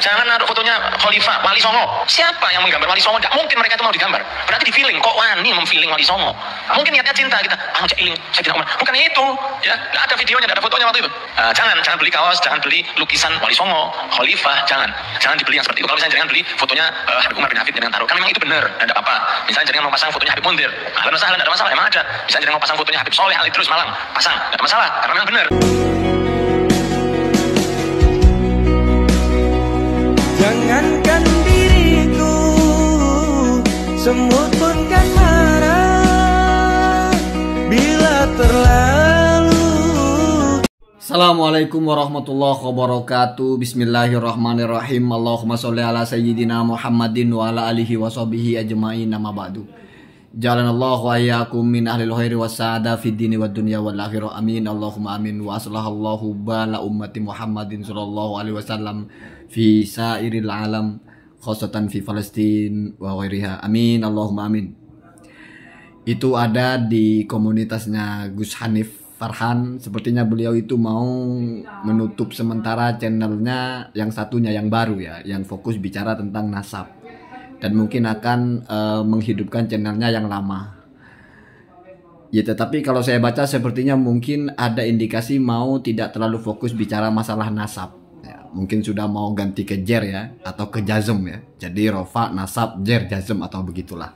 jangan naruh fotonya Khalifah, Wali Songo. Siapa yang menggambar Wali Songo? Gak mungkin mereka itu mau digambar. Berarti di feeling, kok wani memfeeling Wali Songo? Mungkin niatnya cinta kita. Ah, iling, saya tidak mau Bukan itu, ya. Gak ada videonya, gak ada fotonya waktu itu. Uh, jangan, jangan beli kaos, jangan beli lukisan Wali Songo, Khalifah, jangan. Jangan dibeli yang seperti itu. Kalau misalnya jangan beli fotonya uh, Habib Umar bin Hafid dengan taruh, kan memang itu benar, ada apa. Misalnya jangan mau pasang fotonya Habib Mundir, ada masalah, ada masalah, emang ada. Misalnya jangan mau pasang fotonya Habib Soleh, Ali terus malam pasang, gak ada masalah, karena memang benar. Semut pun kan marah Bila terlalu Assalamualaikum warahmatullahi wabarakatuh Bismillahirrahmanirrahim Allahumma sholli ala sayyidina Muhammadin Wa ala alihi wa sahbihi ajma'in Nama ba'du Jalan Allah wa ayyakum min ahlil khairi wa sa'ada fi dini wa dunya wa akhirah amin Allahumma amin wa aslahallahu bala ummati Muhammadin sallallahu alaihi wasallam fi sairil alam khosatan fi Palestina wa Ria Amin, Allahumma amin. Itu ada di komunitasnya Gus Hanif Farhan. Sepertinya beliau itu mau menutup sementara channelnya yang satunya yang baru ya, yang fokus bicara tentang nasab dan mungkin akan uh, menghidupkan channelnya yang lama. Ya tetapi kalau saya baca sepertinya mungkin ada indikasi mau tidak terlalu fokus bicara masalah nasab mungkin sudah mau ganti ke Jer ya atau ke Jazm ya. Jadi Rova, Nasab, Jer, Jazm atau begitulah.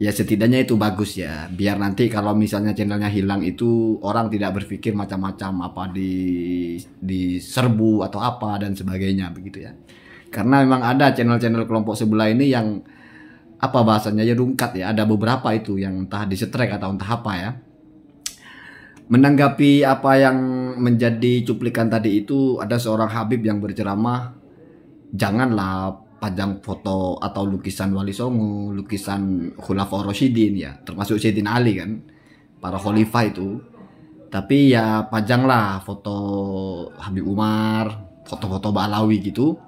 Ya setidaknya itu bagus ya. Biar nanti kalau misalnya channelnya hilang itu orang tidak berpikir macam-macam apa di di serbu atau apa dan sebagainya begitu ya. Karena memang ada channel-channel kelompok sebelah ini yang apa bahasanya ya rungkat ya. Ada beberapa itu yang entah di strike atau entah apa ya Menanggapi apa yang menjadi cuplikan tadi itu ada seorang Habib yang berceramah janganlah pajang foto atau lukisan Wali Songo, lukisan Khulafaur Rasyidin ya, termasuk Sayyidin Ali kan, para khalifah itu. Tapi ya pajanglah foto Habib Umar, foto-foto Ba'alawi gitu.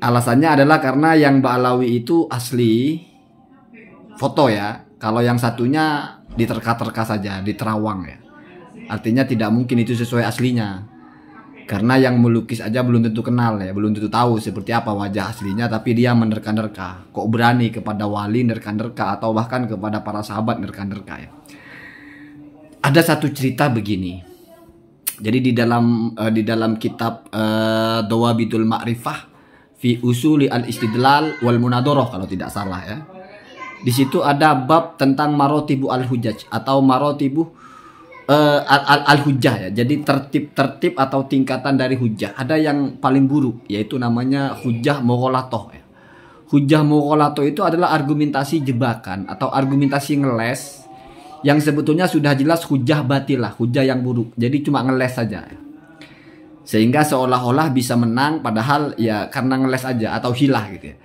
Alasannya adalah karena yang Ba'alawi itu asli foto ya. Kalau yang satunya diterka-terka saja, diterawang ya. Artinya tidak mungkin itu sesuai aslinya. Karena yang melukis aja belum tentu kenal ya, belum tentu tahu seperti apa wajah aslinya tapi dia menerka-nerka. Kok berani kepada wali nerka-nerka atau bahkan kepada para sahabat nerka-nerka ya. Ada satu cerita begini. Jadi di dalam uh, di dalam kitab uh, Dawabidul Ma'rifah fi usuli al istidlal wal munadoroh kalau tidak salah ya di situ ada bab tentang marotibu al-hujaj atau marotibu uh, al-hujjah -al ya. Jadi tertib-tertib atau tingkatan dari hujah. Ada yang paling buruk yaitu namanya hujah mughalatoh ya. Hujah itu adalah argumentasi jebakan atau argumentasi ngeles yang sebetulnya sudah jelas hujah batilah, hujah yang buruk. Jadi cuma ngeles saja. Ya. Sehingga seolah-olah bisa menang padahal ya karena ngeles aja atau hilah gitu ya.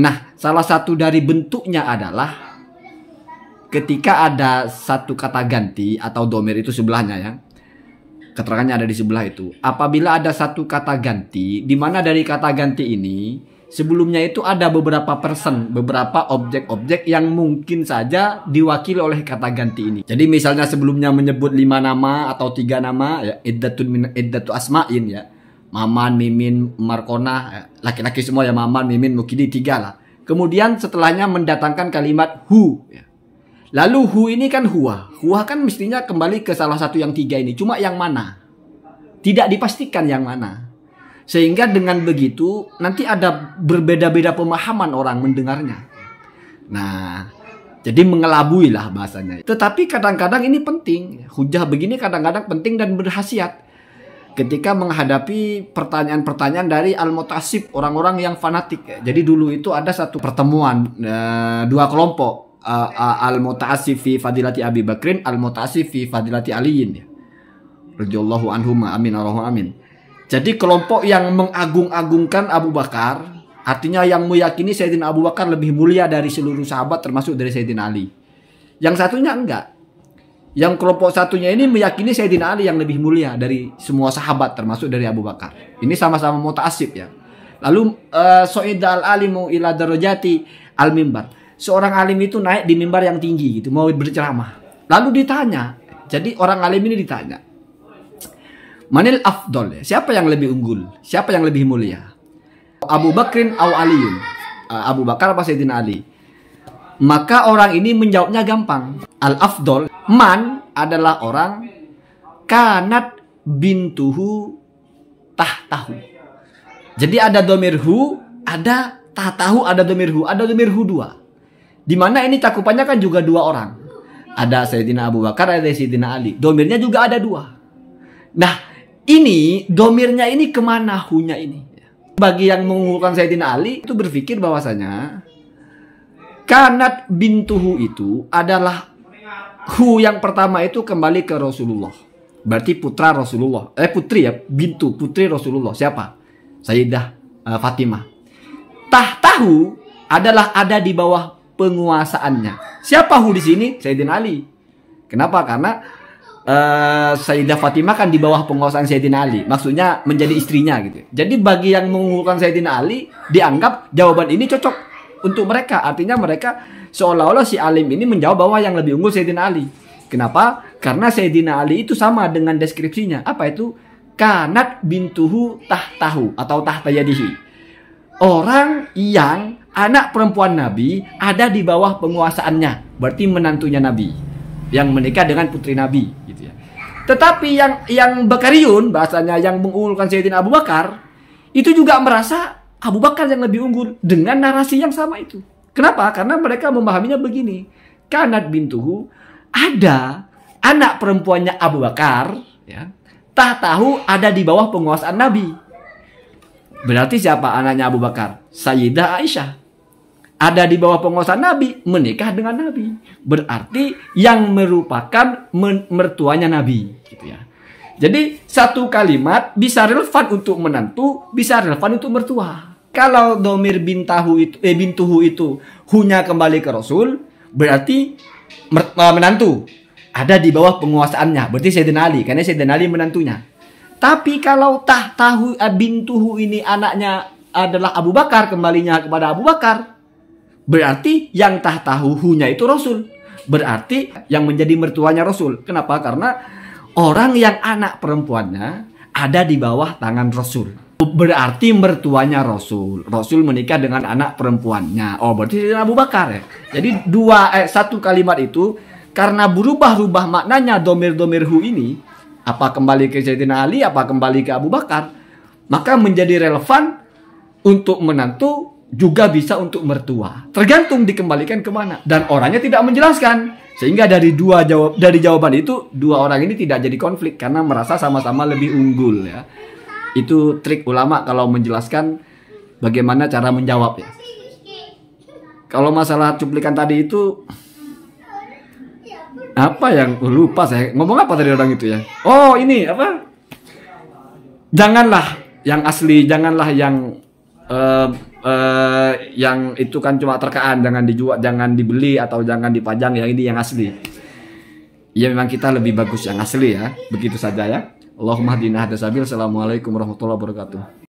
Nah, salah satu dari bentuknya adalah ketika ada satu kata ganti atau domir itu sebelahnya ya. Keterangannya ada di sebelah itu. Apabila ada satu kata ganti, di mana dari kata ganti ini sebelumnya itu ada beberapa person, beberapa objek-objek yang mungkin saja diwakili oleh kata ganti ini. Jadi misalnya sebelumnya menyebut lima nama atau tiga nama ya iddatun min iddatu asma'in ya Maman, Mimin, Markona, laki-laki semua ya Maman, Mimin, Mukidi tiga lah. Kemudian setelahnya mendatangkan kalimat hu. Ya. Lalu hu ini kan hua. Hua kan mestinya kembali ke salah satu yang tiga ini. Cuma yang mana? Tidak dipastikan yang mana. Sehingga dengan begitu nanti ada berbeda-beda pemahaman orang mendengarnya. Nah, jadi mengelabui lah bahasanya. Tetapi kadang-kadang ini penting. Hujah begini kadang-kadang penting dan berhasiat ketika menghadapi pertanyaan-pertanyaan dari al-mutasib orang-orang yang fanatik. Ya. Jadi dulu itu ada satu pertemuan uh, dua kelompok uh, al-mutasib fi fadilati Abi Bakrin, al-mutasib fi fadilati Aliin ya. Radhiyallahu anhuma amin Allahumma amin. Jadi kelompok yang mengagung-agungkan Abu Bakar Artinya yang meyakini Sayyidina Abu Bakar lebih mulia dari seluruh sahabat termasuk dari Sayyidina Ali Yang satunya enggak yang kelompok satunya ini meyakini Sayyidina Ali yang lebih mulia dari semua sahabat termasuk dari Abu Bakar. Ini sama-sama mutaasib ya. Lalu uh, eh, So'id al-alimu ila darajati al-mimbar. Seorang alim itu naik di mimbar yang tinggi gitu, mau berceramah. Lalu ditanya, jadi orang alim ini ditanya. Manil afdol ya? Siapa yang lebih unggul? Siapa yang lebih mulia? Abu Bakrin atau Aliun? Eh, Abu Bakar apa Sayyidina Ali? Maka orang ini menjawabnya gampang. Al-afdol, man adalah orang kanat bintuhu tahtahu. Jadi ada domirhu, ada tahtahu, ada domirhu, ada domirhu dua. Dimana ini cakupannya kan juga dua orang. Ada Sayyidina Abu Bakar, ada Sayyidina Ali. Domirnya juga ada dua. Nah, ini domirnya ini kemana hunya ini? Bagi yang mengumpulkan Sayyidina Ali itu berpikir bahwasanya Kanat bintuhu itu adalah hu yang pertama itu kembali ke Rasulullah. Berarti putra Rasulullah. Eh putri ya, bintu, putri Rasulullah. Siapa? Sayyidah uh, Fatimah. tahu adalah ada di bawah penguasaannya. Siapa hu di sini? Sayyidina Ali. Kenapa? Karena uh, Sayyidah Fatimah kan di bawah penguasaan Sayyidina Ali. Maksudnya menjadi istrinya gitu. Ya. Jadi bagi yang mengunggulkan Sayyidina Ali dianggap jawaban ini cocok untuk mereka. Artinya mereka seolah-olah si alim ini menjawab bahwa yang lebih unggul Sayyidina Ali. Kenapa? Karena Sayyidina Ali itu sama dengan deskripsinya. Apa itu? Kanat bintuhu tahtahu atau tahtayadihi. Orang yang anak perempuan Nabi ada di bawah penguasaannya, berarti menantunya Nabi yang menikah dengan putri Nabi gitu ya. Tetapi yang yang Bakariun bahasanya yang mengunggulkan Sayyidina Abu Bakar itu juga merasa Abu Bakar yang lebih unggul dengan narasi yang sama itu. Kenapa? Karena mereka memahaminya begini. Kanat bintuhu ada anak perempuannya Abu Bakar, ya, tak tahu ada di bawah penguasaan Nabi. Berarti siapa anaknya Abu Bakar? Sayyidah Aisyah. Ada di bawah penguasaan Nabi, menikah dengan Nabi. Berarti yang merupakan mertuanya Nabi, gitu ya. Jadi satu kalimat bisa relevan untuk menantu, bisa relevan untuk mertua. Kalau domir bintahu itu eh bintuhu itu hunya kembali ke Rasul, berarti eh, menantu ada di bawah penguasaannya. Berarti Sayyidina Ali, karena Sayyidina Ali menantunya. Tapi kalau tah tahu eh, bintuhu ini anaknya adalah Abu Bakar, kembalinya kepada Abu Bakar. Berarti yang tah Tahu hunya itu Rasul. Berarti yang menjadi mertuanya Rasul. Kenapa? Karena orang yang anak perempuannya ada di bawah tangan Rasul. Berarti mertuanya Rasul. Rasul menikah dengan anak perempuannya. Oh, berarti dengan Abu Bakar ya. Jadi dua eh satu kalimat itu karena berubah-ubah maknanya domir-domir hu ini, apa kembali ke Sayyidina Ali, apa kembali ke Abu Bakar, maka menjadi relevan untuk menantu juga bisa untuk mertua. Tergantung dikembalikan kemana. Dan orangnya tidak menjelaskan. Sehingga dari dua jawab dari jawaban itu dua orang ini tidak jadi konflik karena merasa sama-sama lebih unggul ya. Itu trik ulama kalau menjelaskan bagaimana cara menjawab ya. Kalau masalah cuplikan tadi itu apa yang oh, lupa saya ngomong apa tadi orang itu ya? Oh ini apa? Janganlah yang asli, janganlah yang uh, uh, yang itu kan cuma terkaan, jangan dijual, jangan dibeli atau jangan dipajang. Yang ini yang asli. Ya memang kita lebih bagus yang asli ya, begitu saja ya. Allahumma hadina hadasabil. Assalamualaikum warahmatullahi wabarakatuh.